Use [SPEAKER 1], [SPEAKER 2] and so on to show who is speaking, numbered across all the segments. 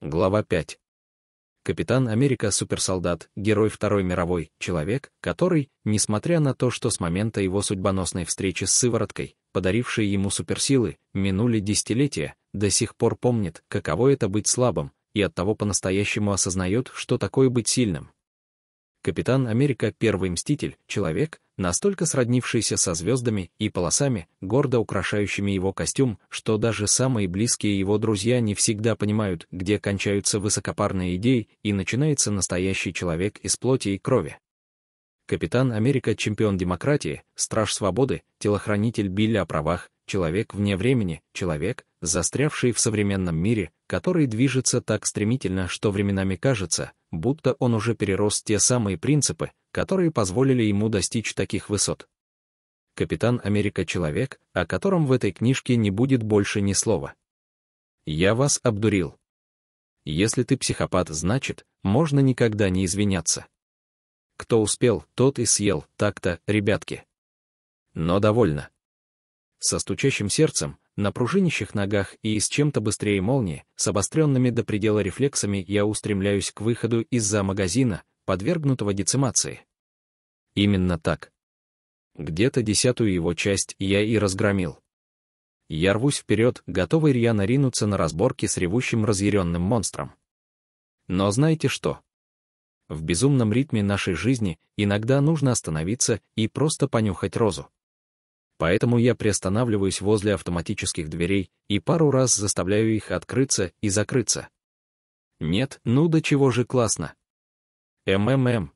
[SPEAKER 1] Глава 5. Капитан Америка суперсолдат, герой Второй мировой, человек, который, несмотря на то, что с момента его судьбоносной встречи с сывороткой, подарившей ему суперсилы, минули десятилетия, до сих пор помнит, каково это быть слабым, и оттого по-настоящему осознает, что такое быть сильным. Капитан Америка — первый мститель, человек, настолько сроднившийся со звездами и полосами, гордо украшающими его костюм, что даже самые близкие его друзья не всегда понимают, где кончаются высокопарные идеи и начинается настоящий человек из плоти и крови. Капитан Америка — чемпион демократии, страж свободы, телохранитель Билли о правах, человек вне времени, человек, застрявший в современном мире, который движется так стремительно, что временами кажется, будто он уже перерос те самые принципы, которые позволили ему достичь таких высот. Капитан Америка — человек, о котором в этой книжке не будет больше ни слова. Я вас обдурил. Если ты психопат, значит, можно никогда не извиняться. Кто успел, тот и съел, так-то, ребятки. Но довольно. Со стучащим сердцем на пружинящих ногах и с чем-то быстрее молнии, с обостренными до предела рефлексами я устремляюсь к выходу из-за магазина, подвергнутого децимации. Именно так. Где-то десятую его часть я и разгромил. Я рвусь вперед, готовый рьяно ринуться на разборки с ревущим разъяренным монстром. Но знаете что? В безумном ритме нашей жизни иногда нужно остановиться и просто понюхать розу. Поэтому я приостанавливаюсь возле автоматических дверей и пару раз заставляю их открыться и закрыться. Нет, ну до чего же классно. МММ.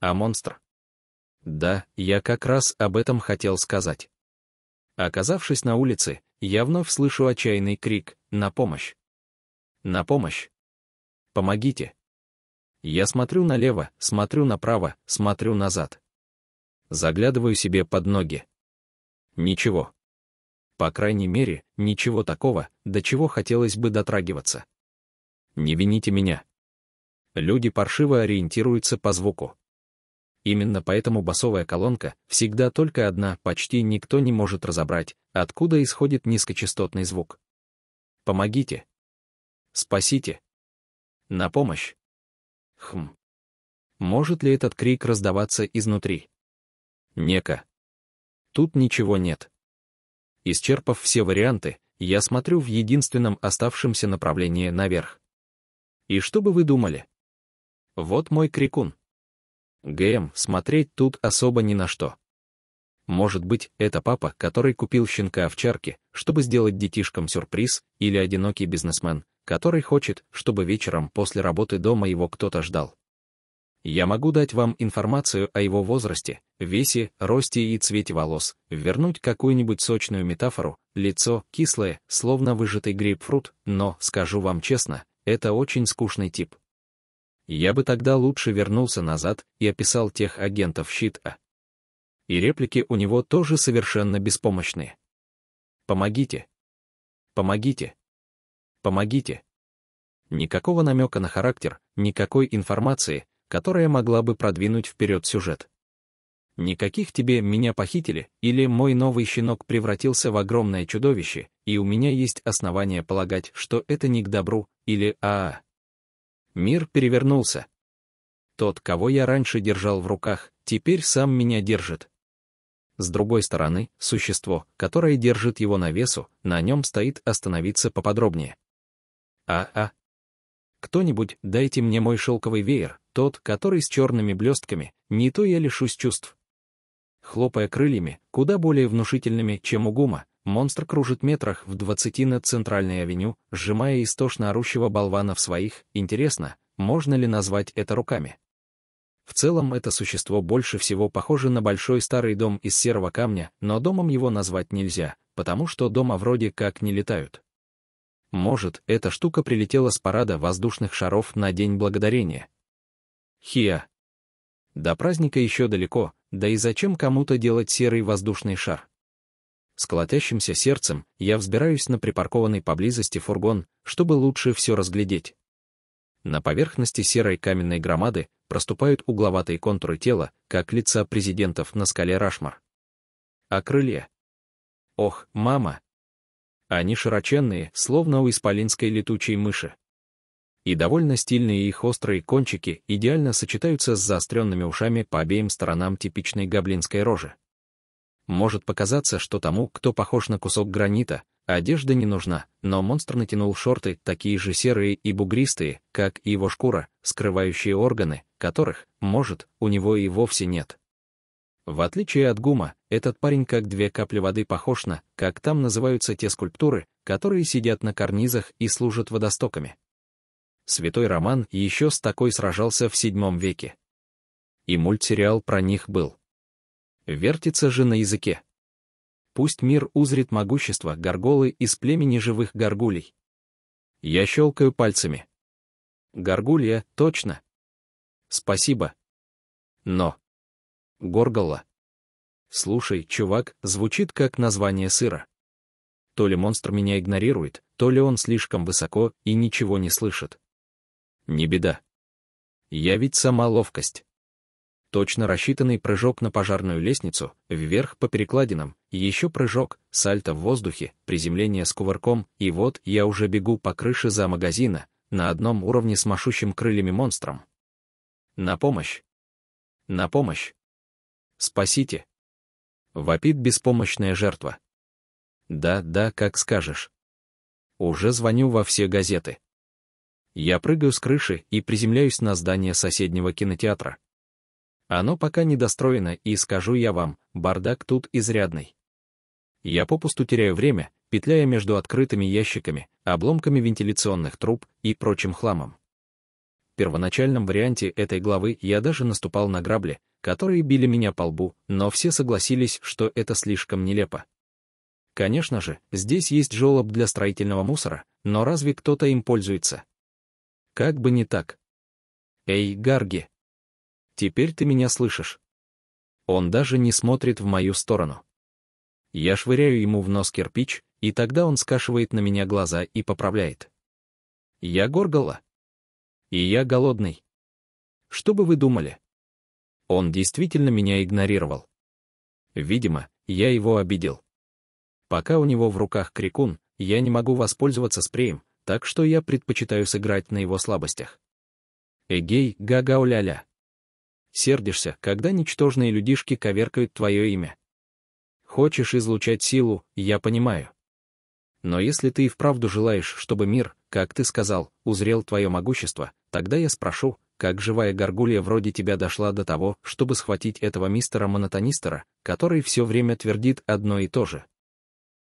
[SPEAKER 1] А монстр? Да, я как раз об этом хотел сказать. Оказавшись на улице, я вновь слышу отчаянный крик «На помощь!» «На помощь!» «Помогите!» Я смотрю налево, смотрю направо, смотрю назад. Заглядываю себе под ноги. Ничего. По крайней мере, ничего такого, до чего хотелось бы дотрагиваться. Не вините меня. Люди паршиво ориентируются по звуку. Именно поэтому басовая колонка всегда только одна, почти никто не может разобрать, откуда исходит низкочастотный звук. Помогите. Спасите. На помощь. Хм. Может ли этот крик раздаваться изнутри? Нека. Тут ничего нет. Исчерпав все варианты, я смотрю в единственном оставшемся направлении наверх. И что бы вы думали? Вот мой крикун. ГМ, смотреть тут особо ни на что. Может быть, это папа, который купил щенка-овчарки, чтобы сделать детишкам сюрприз, или одинокий бизнесмен, который хочет, чтобы вечером после работы дома его кто-то ждал. Я могу дать вам информацию о его возрасте, весе, росте и цвете волос, вернуть какую-нибудь сочную метафору, лицо кислое, словно выжатый грейпфрут, но, скажу вам честно, это очень скучный тип. Я бы тогда лучше вернулся назад и описал тех агентов щита. И реплики у него тоже совершенно беспомощные. «Помогите! Помогите! Помогите!» Никакого намека на характер, никакой информации, которая могла бы продвинуть вперед сюжет. Никаких тебе «меня похитили» или «мой новый щенок превратился в огромное чудовище», и у меня есть основания полагать, что это не к добру, или аа. А». Мир перевернулся. Тот, кого я раньше держал в руках, теперь сам меня держит. С другой стороны, существо, которое держит его на весу, на нем стоит остановиться поподробнее. А-а. Кто-нибудь, дайте мне мой шелковый веер, тот, который с черными блестками, не то я лишусь чувств. Хлопая крыльями, куда более внушительными, чем у гума, монстр кружит метрах в двадцати над центральной авеню, сжимая истошно орущего болвана в своих, интересно, можно ли назвать это руками. В целом это существо больше всего похоже на большой старый дом из серого камня, но домом его назвать нельзя, потому что дома вроде как не летают. Может, эта штука прилетела с парада воздушных шаров на День Благодарения, Хиа. До праздника еще далеко, да и зачем кому-то делать серый воздушный шар? С колотящимся сердцем я взбираюсь на припаркованный поблизости фургон, чтобы лучше все разглядеть. На поверхности серой каменной громады проступают угловатые контуры тела, как лица президентов на скале Рашмар. А крылья? Ох, мама! Они широченные, словно у исполинской летучей мыши и довольно стильные их острые кончики идеально сочетаются с заостренными ушами по обеим сторонам типичной гоблинской рожи. Может показаться, что тому, кто похож на кусок гранита, одежда не нужна, но монстр натянул шорты, такие же серые и бугристые, как и его шкура, скрывающие органы, которых, может, у него и вовсе нет. В отличие от гума, этот парень как две капли воды похож на, как там называются те скульптуры, которые сидят на карнизах и служат водостоками святой Роман еще с такой сражался в седьмом веке. И мультсериал про них был. Вертится же на языке. Пусть мир узрит могущество горголы из племени живых горгулей. Я щелкаю пальцами. Горгулья, точно. Спасибо. Но. Горгола. Слушай, чувак, звучит как название сыра. То ли монстр меня игнорирует, то ли он слишком высоко и ничего не слышит. Не беда. Я ведь сама ловкость. Точно рассчитанный прыжок на пожарную лестницу, вверх по перекладинам, еще прыжок, сальто в воздухе, приземление с кувырком, и вот я уже бегу по крыше за магазина, на одном уровне с машущим крыльями монстром. На помощь! На помощь! Спасите! Вопит беспомощная жертва. Да, да, как скажешь. Уже звоню во все газеты. Я прыгаю с крыши и приземляюсь на здание соседнего кинотеатра. Оно пока не достроено, и скажу я вам, бардак тут изрядный. Я попусту теряю время, петляя между открытыми ящиками, обломками вентиляционных труб и прочим хламом. В первоначальном варианте этой главы я даже наступал на грабли, которые били меня по лбу, но все согласились, что это слишком нелепо. Конечно же, здесь есть желоб для строительного мусора, но разве кто-то им пользуется? Как бы не так. «Эй, Гарги! Теперь ты меня слышишь?» Он даже не смотрит в мою сторону. Я швыряю ему в нос кирпич, и тогда он скашивает на меня глаза и поправляет. «Я горгала. И я голодный. Что бы вы думали?» Он действительно меня игнорировал. Видимо, я его обидел. Пока у него в руках крикун, я не могу воспользоваться спреем, так что я предпочитаю сыграть на его слабостях. Эгей, га гау Сердишься, когда ничтожные людишки коверкают твое имя. Хочешь излучать силу, я понимаю. Но если ты и вправду желаешь, чтобы мир, как ты сказал, узрел твое могущество, тогда я спрошу, как живая горгулья вроде тебя дошла до того, чтобы схватить этого мистера-монотонистера, который все время твердит одно и то же.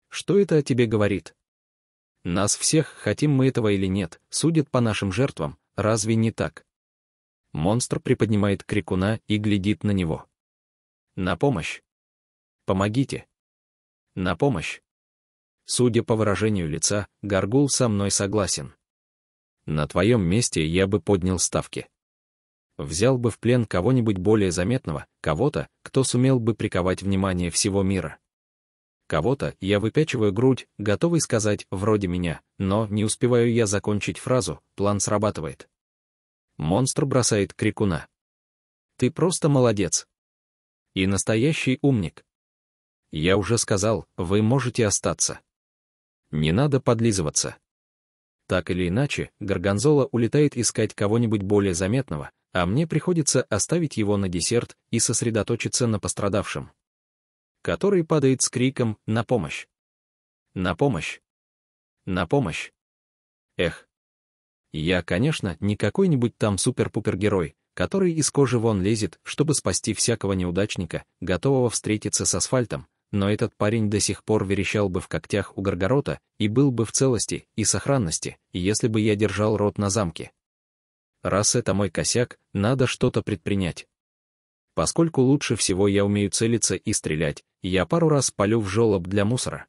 [SPEAKER 1] Что это о тебе говорит? Нас всех, хотим мы этого или нет, судят по нашим жертвам, разве не так? Монстр приподнимает крикуна и глядит на него. «На помощь! Помогите! На помощь!» Судя по выражению лица, Гаргул со мной согласен. На твоем месте я бы поднял ставки. Взял бы в плен кого-нибудь более заметного, кого-то, кто сумел бы приковать внимание всего мира кого-то, я выпячиваю грудь, готовый сказать «вроде меня», но не успеваю я закончить фразу, план срабатывает. Монстр бросает крикуна. «Ты просто молодец!» «И настоящий умник!» «Я уже сказал, вы можете остаться!» «Не надо подлизываться!» Так или иначе, Горгонзола улетает искать кого-нибудь более заметного, а мне приходится оставить его на десерт и сосредоточиться на пострадавшем который падает с криком «На помощь! На помощь! На помощь!» Эх. Я, конечно, не какой-нибудь там супер-пупер-герой, который из кожи вон лезет, чтобы спасти всякого неудачника, готового встретиться с асфальтом, но этот парень до сих пор верещал бы в когтях у Горгорота и был бы в целости и сохранности, если бы я держал рот на замке. Раз это мой косяк, надо что-то предпринять. Поскольку лучше всего я умею целиться и стрелять, я пару раз палю в жолоб для мусора.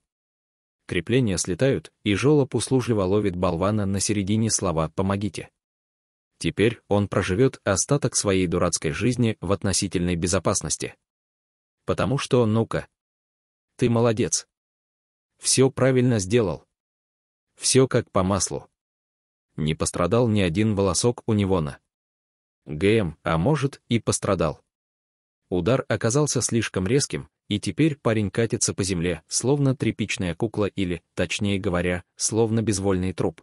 [SPEAKER 1] Крепления слетают, и жолоб услужливо ловит болвана на середине слова «помогите». Теперь он проживет остаток своей дурацкой жизни в относительной безопасности. Потому что, ну-ка, ты молодец. Все правильно сделал. Все как по маслу. Не пострадал ни один волосок у него на. ГМ, а может и пострадал. Удар оказался слишком резким, и теперь парень катится по земле, словно тряпичная кукла или, точнее говоря, словно безвольный труп.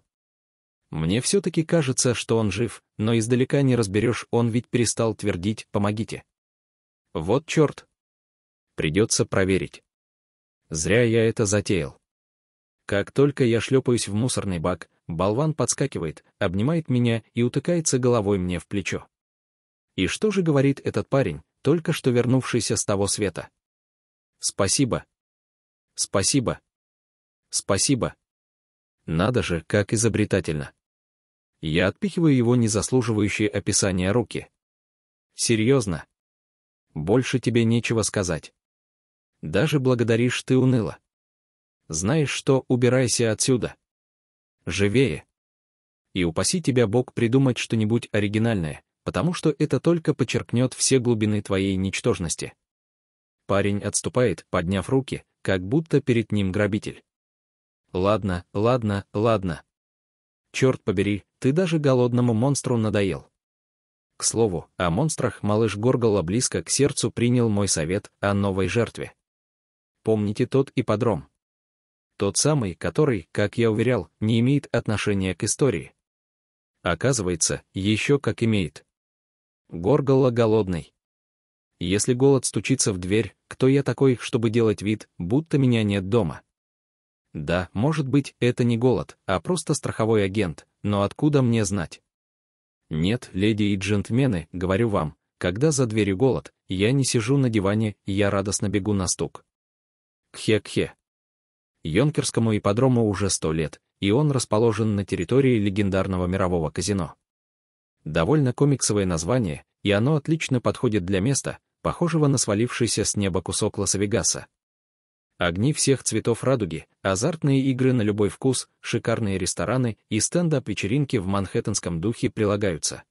[SPEAKER 1] Мне все-таки кажется, что он жив, но издалека не разберешь, он ведь перестал твердить «помогите». Вот черт. Придется проверить. Зря я это затеял. Как только я шлепаюсь в мусорный бак, болван подскакивает, обнимает меня и утыкается головой мне в плечо. И что же говорит этот парень, только что вернувшийся с того света. Спасибо. Спасибо. Спасибо. Надо же, как изобретательно. Я отпихиваю его незаслуживающие описания руки. Серьезно. Больше тебе нечего сказать. Даже благодаришь ты уныло. Знаешь что, убирайся отсюда. Живее. И упаси тебя Бог придумать что-нибудь оригинальное потому что это только подчеркнет все глубины твоей ничтожности. Парень отступает, подняв руки, как будто перед ним грабитель. Ладно, ладно, ладно. Черт побери, ты даже голодному монстру надоел. К слову, о монстрах малыш Горгала близко к сердцу принял мой совет о новой жертве. Помните тот ипподром? Тот самый, который, как я уверял, не имеет отношения к истории. Оказывается, еще как имеет. Горгала голодный. Если голод стучится в дверь, кто я такой, чтобы делать вид, будто меня нет дома? Да, может быть, это не голод, а просто страховой агент, но откуда мне знать? Нет, леди и джентльмены, говорю вам, когда за дверью голод, я не сижу на диване, я радостно бегу на стук. Кхе-кхе. Йонкерскому ипподрому уже сто лет, и он расположен на территории легендарного мирового казино. Довольно комиксовое название, и оно отлично подходит для места, похожего на свалившийся с неба кусок Лас-Вегаса. Огни всех цветов радуги, азартные игры на любой вкус, шикарные рестораны и стендап-вечеринки в манхэттенском духе прилагаются.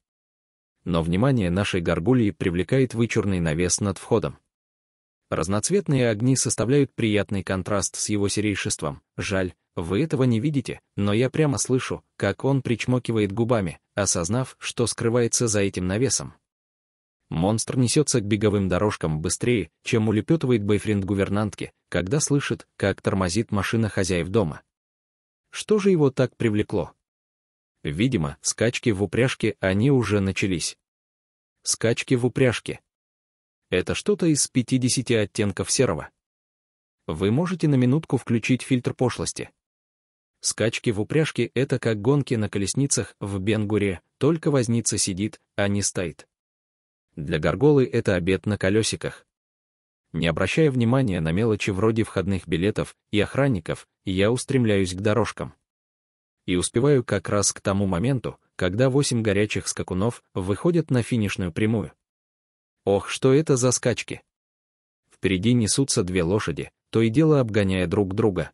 [SPEAKER 1] Но внимание нашей горгульи привлекает вычурный навес над входом. Разноцветные огни составляют приятный контраст с его серейшеством. Жаль, вы этого не видите, но я прямо слышу, как он причмокивает губами, осознав, что скрывается за этим навесом. Монстр несется к беговым дорожкам быстрее, чем улепетывает бойфренд гувернантки, когда слышит, как тормозит машина хозяев дома. Что же его так привлекло? Видимо, скачки в упряжке они уже начались. Скачки в упряжке. Это что-то из 50 оттенков серого. Вы можете на минутку включить фильтр пошлости. Скачки в упряжке — это как гонки на колесницах в Бенгуре, только возница сидит, а не стоит. Для горголы это обед на колесиках. Не обращая внимания на мелочи вроде входных билетов и охранников, я устремляюсь к дорожкам. И успеваю как раз к тому моменту, когда восемь горячих скакунов выходят на финишную прямую. Ох, что это за скачки! Впереди несутся две лошади, то и дело обгоняя друг друга.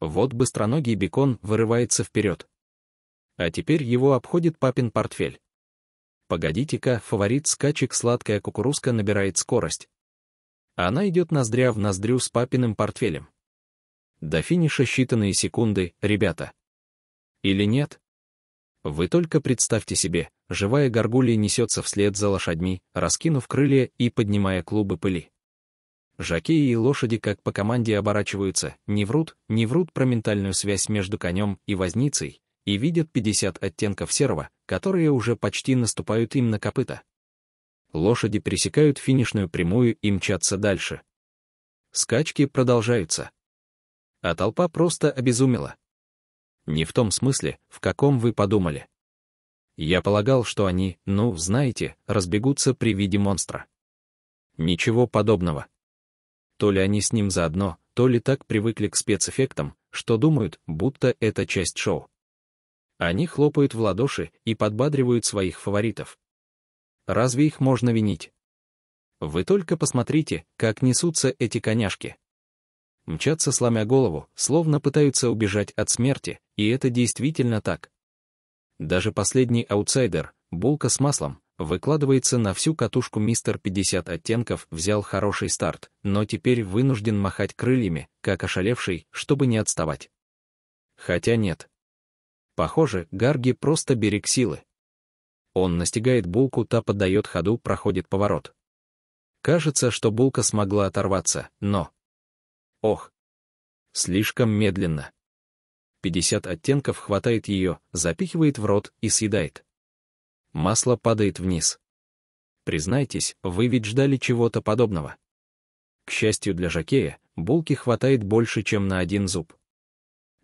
[SPEAKER 1] Вот быстроногий бекон вырывается вперед. А теперь его обходит папин портфель. Погодите-ка, фаворит скачек сладкая кукурузка набирает скорость. Она идет ноздря в ноздрю с папиным портфелем. До финиша считанные секунды, ребята. Или нет? Вы только представьте себе, живая горгулья несется вслед за лошадьми, раскинув крылья и поднимая клубы пыли. Жакеи и лошади как по команде оборачиваются, не врут, не врут про ментальную связь между конем и возницей, и видят 50 оттенков серого, которые уже почти наступают им на копыта. Лошади пересекают финишную прямую и мчатся дальше. Скачки продолжаются. А толпа просто обезумела, не в том смысле, в каком вы подумали. Я полагал, что они, ну, знаете, разбегутся при виде монстра. Ничего подобного. То ли они с ним заодно, то ли так привыкли к спецэффектам, что думают, будто это часть шоу. Они хлопают в ладоши и подбадривают своих фаворитов. Разве их можно винить? Вы только посмотрите, как несутся эти коняшки. Мчатся, сломя голову, словно пытаются убежать от смерти, и это действительно так. Даже последний аутсайдер, булка с маслом, выкладывается на всю катушку мистер 50 оттенков, взял хороший старт, но теперь вынужден махать крыльями, как ошалевший, чтобы не отставать. Хотя нет. Похоже, Гарги просто берег силы. Он настигает булку, та поддает ходу, проходит поворот. Кажется, что булка смогла оторваться, но... Ох. Слишком медленно. 50 оттенков хватает ее, запихивает в рот и съедает. Масло падает вниз. Признайтесь, вы ведь ждали чего-то подобного. К счастью для Жакея, булки хватает больше, чем на один зуб.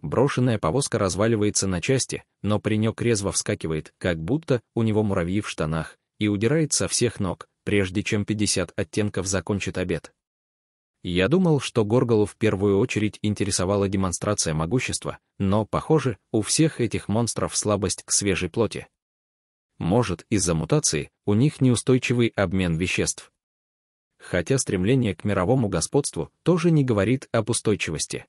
[SPEAKER 1] Брошенная повозка разваливается на части, но паренек резво вскакивает, как будто у него муравьи в штанах, и удирает со всех ног, прежде чем 50 оттенков закончит обед. Я думал, что Горголу в первую очередь интересовала демонстрация могущества, но, похоже, у всех этих монстров слабость к свежей плоти. Может, из-за мутации у них неустойчивый обмен веществ. Хотя стремление к мировому господству тоже не говорит об устойчивости.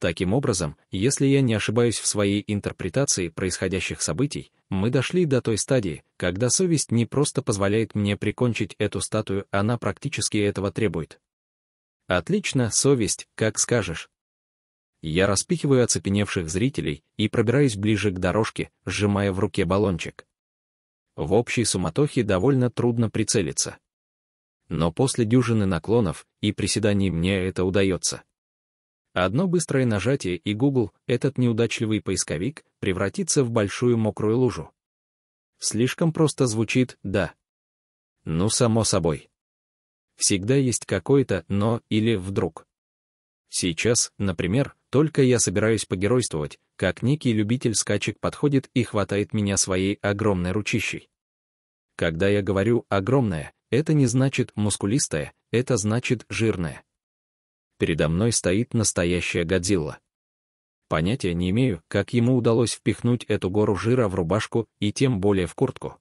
[SPEAKER 1] Таким образом, если я не ошибаюсь в своей интерпретации происходящих событий, мы дошли до той стадии, когда совесть не просто позволяет мне прикончить эту статую, она практически этого требует. Отлично, совесть, как скажешь. Я распихиваю оцепеневших зрителей и пробираюсь ближе к дорожке, сжимая в руке баллончик. В общей суматохе довольно трудно прицелиться. Но после дюжины наклонов и приседаний мне это удается. Одно быстрое нажатие, и Google, этот неудачливый поисковик, превратится в большую мокрую лужу. Слишком просто звучит «да». Ну, само собой всегда есть какое-то «но» или «вдруг». Сейчас, например, только я собираюсь погеройствовать, как некий любитель скачек подходит и хватает меня своей огромной ручищей. Когда я говорю огромная, это не значит мускулистая, это значит жирная. Передо мной стоит настоящая Годзилла. Понятия не имею, как ему удалось впихнуть эту гору жира в рубашку и тем более в куртку.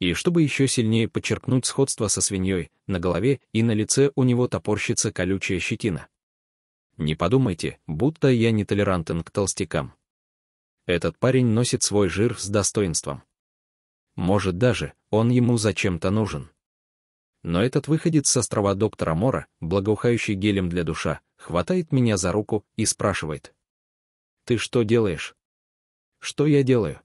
[SPEAKER 1] И чтобы еще сильнее подчеркнуть сходство со свиньей, на голове и на лице у него топорщится колючая щетина. Не подумайте, будто я нетолерантен к толстякам. Этот парень носит свой жир с достоинством. Может даже, он ему зачем-то нужен. Но этот выходец с острова доктора Мора, благоухающий гелем для душа, хватает меня за руку и спрашивает. «Ты что делаешь?» «Что я делаю?»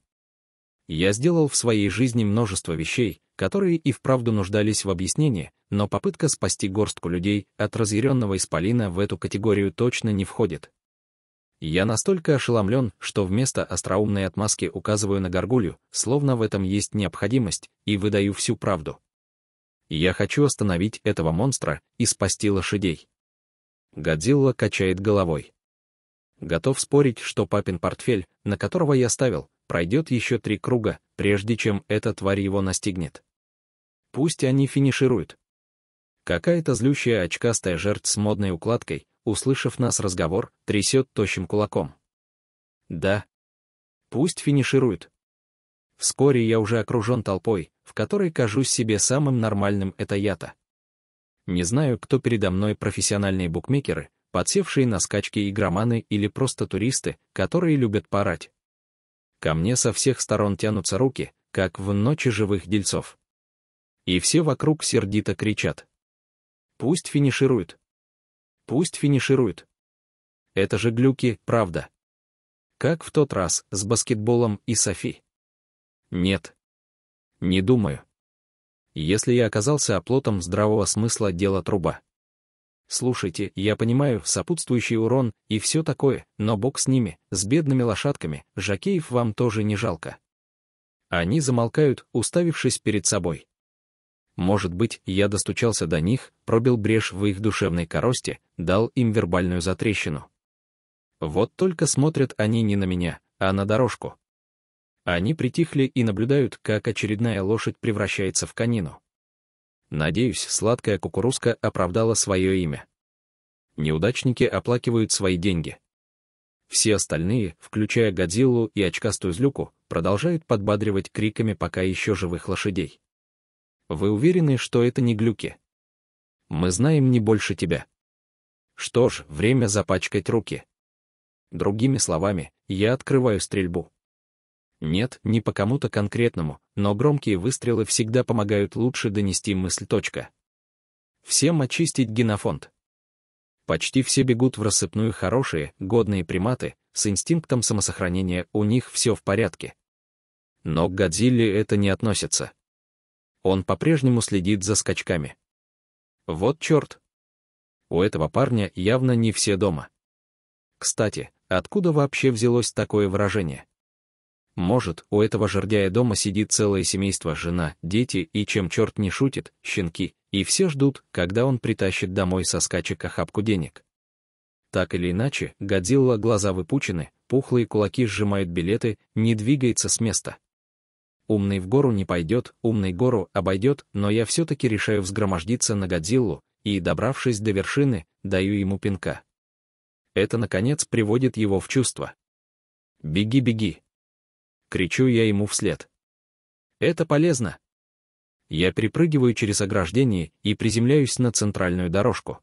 [SPEAKER 1] Я сделал в своей жизни множество вещей, которые и вправду нуждались в объяснении, но попытка спасти горстку людей от разъяренного исполина в эту категорию точно не входит. Я настолько ошеломлен, что вместо остроумной отмазки указываю на горгулью, словно в этом есть необходимость, и выдаю всю правду. Я хочу остановить этого монстра и спасти лошадей. Годзилла качает головой. Готов спорить, что папин портфель, на которого я ставил, пройдет еще три круга, прежде чем эта тварь его настигнет. Пусть они финишируют. Какая-то злющая очкастая жертв с модной укладкой, услышав нас разговор, трясет тощим кулаком. Да. Пусть финишируют. Вскоре я уже окружен толпой, в которой кажусь себе самым нормальным это я-то. Не знаю, кто передо мной профессиональные букмекеры, подсевшие на скачки игроманы или просто туристы, которые любят парать. Ко мне со всех сторон тянутся руки, как в ночи живых дельцов. И все вокруг сердито кричат. Пусть финишируют. Пусть финишируют. Это же глюки, правда. Как в тот раз с баскетболом и Софи. Нет. Не думаю. Если я оказался оплотом здравого смысла дела труба. Слушайте, я понимаю, сопутствующий урон и все такое, но бог с ними, с бедными лошадками, жакеев вам тоже не жалко. Они замолкают, уставившись перед собой. Может быть, я достучался до них, пробил брешь в их душевной коросте, дал им вербальную затрещину. Вот только смотрят они не на меня, а на дорожку. Они притихли и наблюдают, как очередная лошадь превращается в конину. Надеюсь, сладкая кукурузка оправдала свое имя. Неудачники оплакивают свои деньги. Все остальные, включая Годзиллу и очкастую злюку, продолжают подбадривать криками пока еще живых лошадей. Вы уверены, что это не глюки? Мы знаем не больше тебя. Что ж, время запачкать руки. Другими словами, я открываю стрельбу. Нет, не по кому-то конкретному, но громкие выстрелы всегда помогают лучше донести мысль. Точка. Всем очистить генофонд. Почти все бегут в рассыпную хорошие, годные приматы, с инстинктом самосохранения у них все в порядке. Но к Годзилле это не относится. Он по-прежнему следит за скачками. Вот черт. У этого парня явно не все дома. Кстати, откуда вообще взялось такое выражение? Может, у этого жердяя дома сидит целое семейство, жена, дети и, чем черт не шутит, щенки, и все ждут, когда он притащит домой со скачек охапку денег. Так или иначе, Годзилла глаза выпучены, пухлые кулаки сжимают билеты, не двигается с места. Умный в гору не пойдет, умный гору обойдет, но я все-таки решаю взгромождиться на Годзиллу, и, добравшись до вершины, даю ему пинка. Это, наконец, приводит его в чувство. «Беги, беги!» кричу я ему вслед. Это полезно. Я перепрыгиваю через ограждение и приземляюсь на центральную дорожку.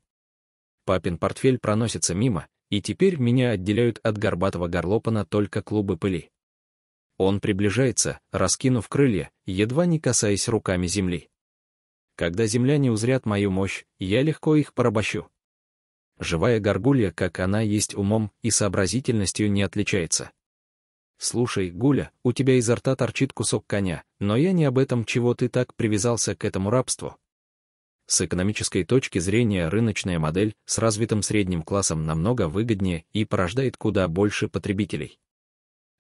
[SPEAKER 1] Папин портфель проносится мимо, и теперь меня отделяют от горбатого горлопана только клубы пыли. Он приближается, раскинув крылья, едва не касаясь руками земли. Когда земляне узрят мою мощь, я легко их порабощу. Живая горгулья, как она есть умом и сообразительностью, не отличается. «Слушай, Гуля, у тебя изо рта торчит кусок коня, но я не об этом, чего ты так привязался к этому рабству». С экономической точки зрения рыночная модель с развитым средним классом намного выгоднее и порождает куда больше потребителей.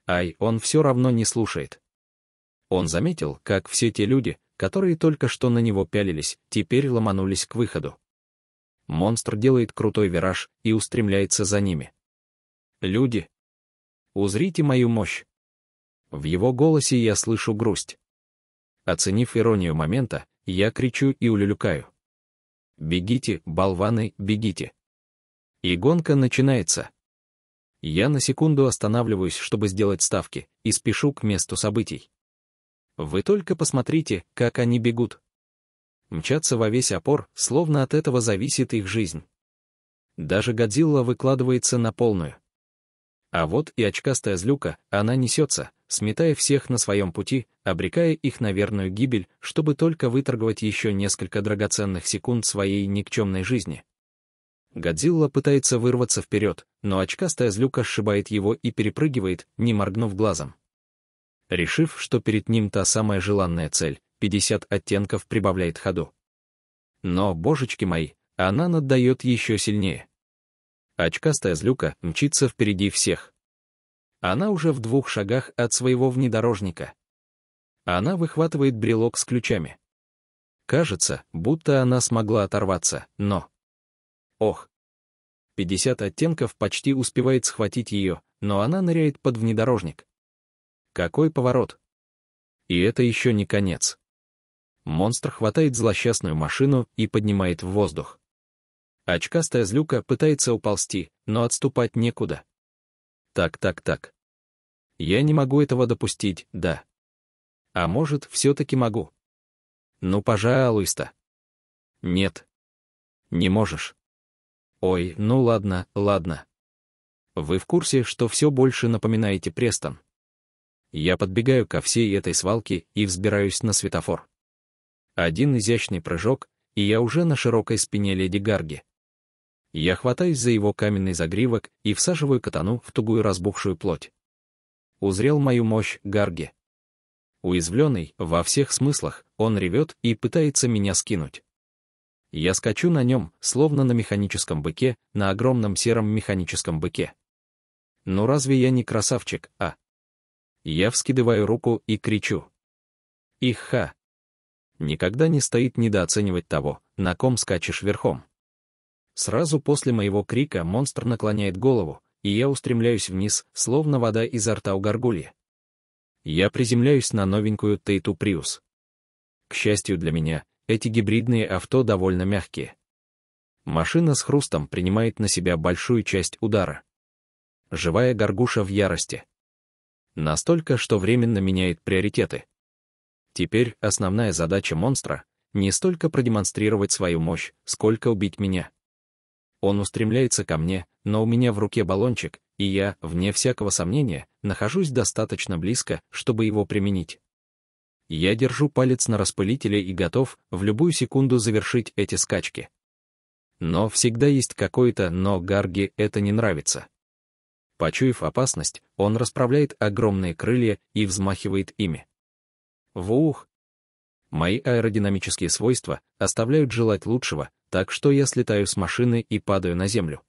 [SPEAKER 1] Ай, он все равно не слушает. Он заметил, как все те люди, которые только что на него пялились, теперь ломанулись к выходу. Монстр делает крутой вираж и устремляется за ними. Люди, Узрите мою мощь. В его голосе я слышу грусть. Оценив иронию момента, я кричу и улюлюкаю. «Бегите, болваны, бегите!» И гонка начинается. Я на секунду останавливаюсь, чтобы сделать ставки, и спешу к месту событий. Вы только посмотрите, как они бегут. Мчатся во весь опор, словно от этого зависит их жизнь. Даже Годзилла выкладывается на полную. А вот и очкастая злюка, она несется, сметая всех на своем пути, обрекая их на верную гибель, чтобы только выторговать еще несколько драгоценных секунд своей никчемной жизни. Годзилла пытается вырваться вперед, но очкастая злюка сшибает его и перепрыгивает, не моргнув глазом. Решив, что перед ним та самая желанная цель, 50 оттенков прибавляет ходу. Но, божечки мои, она наддает еще сильнее. А очкастая злюка мчится впереди всех. Она уже в двух шагах от своего внедорожника. Она выхватывает брелок с ключами. Кажется, будто она смогла оторваться, но... Ох! 50 оттенков почти успевает схватить ее, но она ныряет под внедорожник. Какой поворот! И это еще не конец. Монстр хватает злосчастную машину и поднимает в воздух. А очкастая злюка пытается уползти, но отступать некуда. Так, так, так. Я не могу этого допустить, да. А может, все-таки могу. Ну, пожалуйста. Нет. Не можешь. Ой, ну ладно, ладно. Вы в курсе, что все больше напоминаете Престон? Я подбегаю ко всей этой свалке и взбираюсь на светофор. Один изящный прыжок, и я уже на широкой спине леди Гарги. Я хватаюсь за его каменный загривок и всаживаю катану в тугую разбухшую плоть. Узрел мою мощь Гарги. Уязвленный, во всех смыслах, он ревет и пытается меня скинуть. Я скачу на нем, словно на механическом быке, на огромном сером механическом быке. Но разве я не красавчик, а? Я вскидываю руку и кричу. Их-ха! Никогда не стоит недооценивать того, на ком скачешь верхом. Сразу после моего крика монстр наклоняет голову, и я устремляюсь вниз, словно вода изо рта у горгульи. Я приземляюсь на новенькую Тейту Приус. К счастью для меня, эти гибридные авто довольно мягкие. Машина с хрустом принимает на себя большую часть удара. Живая горгуша в ярости. Настолько, что временно меняет приоритеты. Теперь основная задача монстра — не столько продемонстрировать свою мощь, сколько убить меня. Он устремляется ко мне, но у меня в руке баллончик, и я, вне всякого сомнения, нахожусь достаточно близко, чтобы его применить. Я держу палец на распылителе и готов в любую секунду завершить эти скачки. Но всегда есть какой-то «но» Гарги это не нравится. Почуяв опасность, он расправляет огромные крылья и взмахивает ими. Вух! Мои аэродинамические свойства оставляют желать лучшего, так что я слетаю с машины и падаю на землю.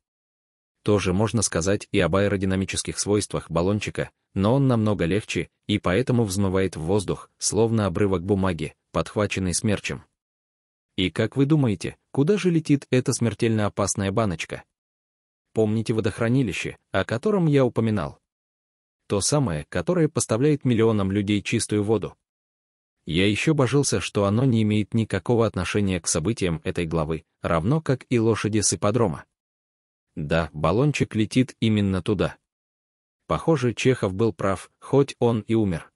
[SPEAKER 1] Тоже можно сказать и об аэродинамических свойствах баллончика, но он намного легче и поэтому взмывает в воздух, словно обрывок бумаги, подхваченный смерчем. И как вы думаете, куда же летит эта смертельно опасная баночка? Помните водохранилище, о котором я упоминал? То самое, которое поставляет миллионам людей чистую воду, я еще божился, что оно не имеет никакого отношения к событиям этой главы, равно как и лошади с ипподрома. Да, баллончик летит именно туда. Похоже, Чехов был прав, хоть он и умер.